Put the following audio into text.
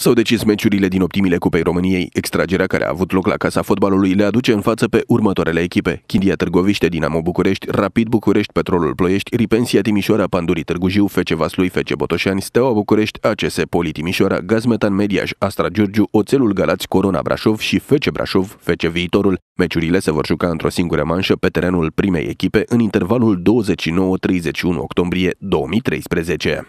S-au decis meciurile din optimile Cupei României. Extragerea care a avut loc la Casa Fotbalului le aduce în față pe următoarele echipe. Chindia Târgoviște, Dinamo București, Rapid București, Petrolul Ploiești, Ripensia Timișoara, Pandurii Târgu Fece Vaslui, Fece Botoșani, Steaua București, ACS Poli Timișoara, Gazmetan Mediaș, Astra Giurgiu, Oțelul Galați, Corona Brașov și Fece Brașov, Fece Viitorul. Meciurile se vor juca într-o singură manșă pe terenul primei echipe în intervalul 29-31 octombrie 2013.